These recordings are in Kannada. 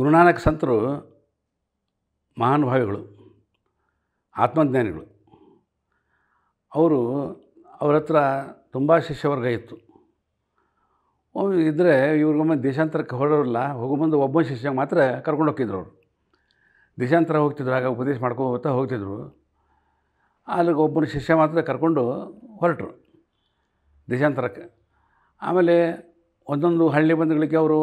ಗುರುನಾನಕ್ ಸಂತರು ಮಹಾನುಭಾವಿಗಳು ಆತ್ಮಜ್ಞಾನಿಗಳು ಅವರು ಅವ್ರ ಹತ್ರ ತುಂಬ ಶಿಷ್ಯವರ್ಗ ಇತ್ತು ಇದ್ದರೆ ಇವ್ರಿಗೊಮ್ಮೆ ದೇಶಾಂತರಕ್ಕೆ ಹೊರಡೋರಲ್ಲ ಹೋಗೋಬಂದು ಬಂದು ಒಬ್ಬ ಶಿಷ್ಯ ಮಾತ್ರ ಕರ್ಕೊಂಡು ಹೋಗ್ತಿದ್ರು ಅವರು ದೇಶಾಂತರ ಹೋಗ್ತಿದ್ರು ಆಗ ಉಪದೇಶ ಹೋಗ್ತಾ ಹೋಗ್ತಿದ್ರು ಅಲ್ಲಿಗೆ ಒಬ್ಬನ ಶಿಷ್ಯ ಮಾತ್ರ ಕರ್ಕೊಂಡು ಹೊರಟರು ದೇಶಾಂತರಕ್ಕೆ ಆಮೇಲೆ ಒಂದೊಂದು ಹಳ್ಳಿ ಬಂದಗಳಿಗೆ ಅವರು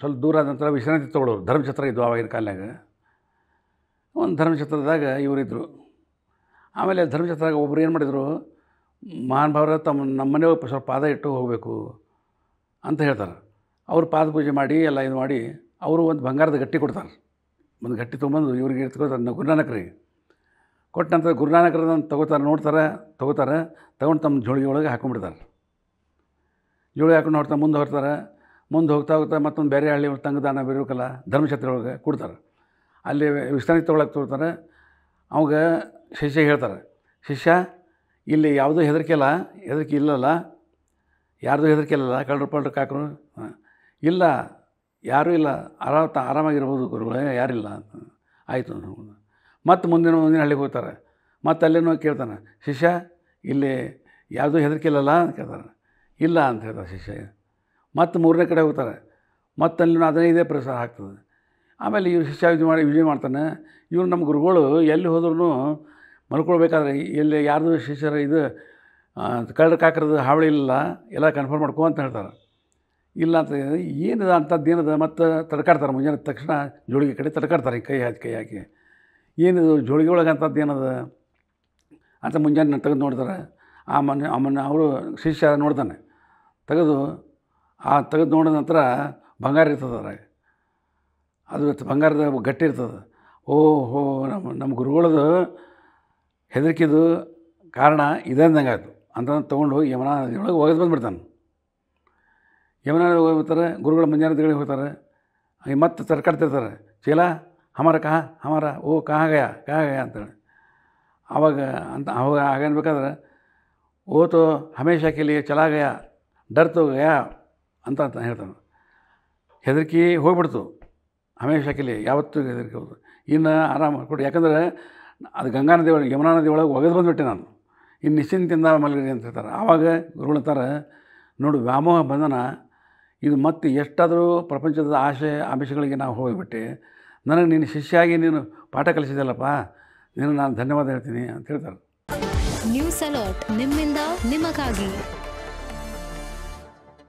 ಸ್ವಲ್ಪ ದೂರ ಆದ ನಂತರ ವಿಶ್ರಾಂತಿ ತೊಗೊಳ್ಳೋರು ಧರ್ಮಛತ್ರ ಇದ್ವು ಆವಾಗಿನ ಕಾಲನಾಗ ಒಂದು ಧರ್ಮಛತ್ರದಾಗ ಇವರಿದ್ದರು ಆಮೇಲೆ ಧರ್ಮಛತ್ರದಾಗ ಒಬ್ಬರು ಏನು ಮಾಡಿದರು ಮಹಾನ್ ಭಾವರ ತಮ್ಮ ನಮ್ಮನೆ ಸ್ವಲ್ಪ ಪಾದ ಇಟ್ಟು ಹೋಗಬೇಕು ಅಂತ ಹೇಳ್ತಾರೆ ಅವರು ಪಾದ ಪೂಜೆ ಮಾಡಿ ಎಲ್ಲ ಇದು ಮಾಡಿ ಅವರು ಒಂದು ಬಂಗಾರದ ಗಟ್ಟಿ ಕೊಡ್ತಾರೆ ಒಂದು ಗಟ್ಟಿ ತೊಗೊಂಬಂದು ಇವ್ರಿಗೆ ಇಟ್ಕೊಳ್ತಾರೆ ಗುರುನಾನಕರಿಗೆ ಕೊಟ್ಟ ನಂತರ ಗುರುನಾನಕರ ತೊಗೋತಾರೆ ನೋಡ್ತಾರೆ ತೊಗೋತಾರೆ ತಗೊಂಡು ತಮ್ಮ ಜೋಳಿಗೆ ಒಳಗೆ ಹಾಕೊಂಡ್ಬಿಡ್ತಾರೆ ಜೋಳಿಗೆ ಹಾಕೊಂಡು ನೋಡ್ತಾರೆ ಮುಂದೆ ಹೊರ್ತಾರೆ ಮುಂದೆ ಹೋಗ್ತಾ ಹೋಗ್ತಾ ಮತ್ತೊಂದು ಬೇರೆ ಹಳ್ಳಿ ತಂಗದಾನ ಬಿರ್ಬೇಕಲ್ಲ ಧರ್ಮಕ್ಷೇತ್ರ ಒಳಗೆ ಕೊಡ್ತಾರೆ ಅಲ್ಲಿ ವಿಶ್ರಾಂತಿ ತೊಗೊಳಕ್ಕೆ ತೊಗೊಳ್ತಾರೆ ಅವಾಗ ಶಿಷ್ಯ ಹೇಳ್ತಾರೆ ಶಿಷ್ಯ ಇಲ್ಲಿ ಯಾವುದೂ ಹೆದರಿಕೆ ಇಲ್ಲ ಹೆದರಿಕೆ ಇಲ್ಲಲ್ಲ ಯಾರ್ದು ಹೆದರಿಕೆ ಇಲ್ಲಲ್ಲ ಕಳ್ಳರು ಪಳ್ಳರು ಕಾಕರು ಇಲ್ಲ ಯಾರೂ ಇಲ್ಲ ಆರಾಮ ತ ಆರಾಮಾಗಿರ್ಬೋದು ಗುರುಗಳೇ ಯಾರಿಲ್ಲ ಆಯಿತು ಮತ್ತು ಮುಂದಿನ ಮುಂದಿನ ಹಳ್ಳಿಗೆ ಹೋಗ್ತಾರೆ ಮತ್ತು ಅಲ್ಲೇನೋ ಕೇಳ್ತಾನೆ ಶಿಷ್ಯ ಇಲ್ಲಿ ಯಾವುದೂ ಹೆದರಿಕೆ ಇಲ್ಲಲ್ಲ ಅಂತ ಕೇಳ್ತಾರೆ ಇಲ್ಲ ಅಂತ ಹೇಳ್ತಾರೆ ಶಿಷ್ಯ ಮತ್ತು ಮೂರನೇ ಕಡೆ ಹೋಗ್ತಾರೆ ಮತ್ತು ಅಲ್ಲಿ ಅದೇ ಇದೇ ಪ್ರಸಾರ ಆಗ್ತದೆ ಆಮೇಲೆ ಇವರು ಶಿಷ್ಯ ಇದು ಮಾಡಿ ವಿಜಯ ಮಾಡ್ತಾನೆ ಇವ್ರು ನಮ್ಮ ಗುರುಗಳು ಎಲ್ಲಿ ಹೋದ್ರೂ ಮಲ್ಕೊಳ್ಬೇಕಾದ್ರೆ ಎಲ್ಲಿ ಯಾರ್ದು ಶಿಷ್ಯರ ಇದು ಕಳ್ಳರ ಕಾಕರದ ಹಾವಳಿ ಇಲ್ಲ ಎಲ್ಲ ಕನ್ಫರ್ಮ್ ಮಾಡ್ಕೊ ಅಂತ ಹೇಳ್ತಾರೆ ಇಲ್ಲ ಅಂತ ಏನಿದೆ ಅಂಥದ್ದು ಏನಿದೆ ಮತ್ತು ತಡ್ಕಾಡ್ತಾರೆ ಮುಂಜಾನೆ ತಕ್ಷಣ ಜೋಳಿಗೆ ಕಡೆ ತಡ್ಕಾಡ್ತಾರೆ ಕೈ ಹಾಕಿ ಕೈ ಹಾಕಿ ಏನಿದು ಜೋಳಿಗೆ ಒಳಗೆ ಅಂಥದ್ದು ಏನದ ಅಂತ ಮುಂಜಾನೆ ತೆಗೆದು ನೋಡ್ತಾರೆ ಆ ಮನೆ ಆ ಮನೆ ಅವರು ಶಿಷ್ಯ ನೋಡ್ತಾನೆ ತೆಗೆದು ಆ ತೆಗೆದು ನೋಡಿದ ನಂತರ ಬಂಗಾರ ಇರ್ತದೆ ಅದ್ರಾಗ ಅದು ಬಂಗಾರದ ಗಟ್ಟಿ ಇರ್ತದೆ ಓಹೋ ನಮ್ಮ ನಮ್ಮ ಗುರುಗಳದು ಹೆದರಿಕಿದು ಕಾರಣ ಇದಂದಂಗೆ ಆಯಿತು ಅಂತ ತೊಗೊಂಡು ಹೋಗಿ ಯಮುನಾ ನದಿಯೊಳಗೆ ಹೋಗೋದು ಬಂದುಬಿಡ್ತಾನೆ ಯಮುನಾ ನದಿ ಹೋಗ್ಬಿಡ್ತಾರೆ ಗುರುಗಳ ಮುಂಜಾನೆ ನದಿಗಳಿಗೆ ಹೋಗ್ತಾರೆ ಮತ್ತೆ ತರ್ಕಾಡ್ತಿರ್ತಾರೆ ಚೀಲ ಹಮಾರ ಕಹ ಹಮಾರ ಓ ಕಹ ಗಯ ಕಹ ಗಯ ಅಂತೇಳಿ ಆವಾಗ ಅಂತ ಅವಾಗ ಆಗನ್ಬೇಕಾದ್ರೆ ಬೇಕಾದ್ರೆ ಓತೋ ಹಮೇಶ ಕೆಲಿಗೆ ಚಲಾ ಗಯಾ ಡರ್ ಅಂತ ಅಂತ ಹೇಳ್ತಾನೆ ಹೆದರಿಕೆ ಹೋಗ್ಬಿಡ್ತು ಹಮೇಶ್ ಹಾಕಿಲಿ ಯಾವತ್ತೂ ಹೆದರಿಕೆ ಇನ್ನು ಆರಾಮ ಕೊಡಿ ಯಾಕಂದ್ರೆ ಅದು ಗಂಗಾ ನದಿ ಒಳಗೆ ಯಮುನಾ ನದಿ ಒಳಗೆ ಒಗೆದು ಬಂದುಬಿಟ್ಟೆ ನಾನು ಇನ್ನು ನಿಶ್ಚಿಂತಿಂದ ಮಲಗಿರಿ ಅಂತ ಹೇಳ್ತಾರೆ ಆವಾಗ ಗುರುಗಳು ಅಂತಾರೆ ನೋಡು ವ್ಯಾಮೋಹ ಬಂಧನ ಇದು ಮತ್ತೆ ಎಷ್ಟಾದರೂ ಪ್ರಪಂಚದ ಆಶೆ ಆಮಿಷಗಳಿಗೆ ನಾವು ಹೋಗಿಬಿಟ್ಟೆ ನನಗೆ ನೀನು ಶಿಷ್ಯಾಗಿ ನೀನು ಪಾಠ ಕಲಿಸಿದಲ್ಲಪ್ಪ ನೀನು ನಾನು ಧನ್ಯವಾದ ಹೇಳ್ತೀನಿ ಅಂತ ಹೇಳ್ತಾರೆ ನ್ಯೂಸ್ ಅಲರ್ಟ್ ನಿಮ್ಮಿಂದ ನಿಮಗಾಗಿ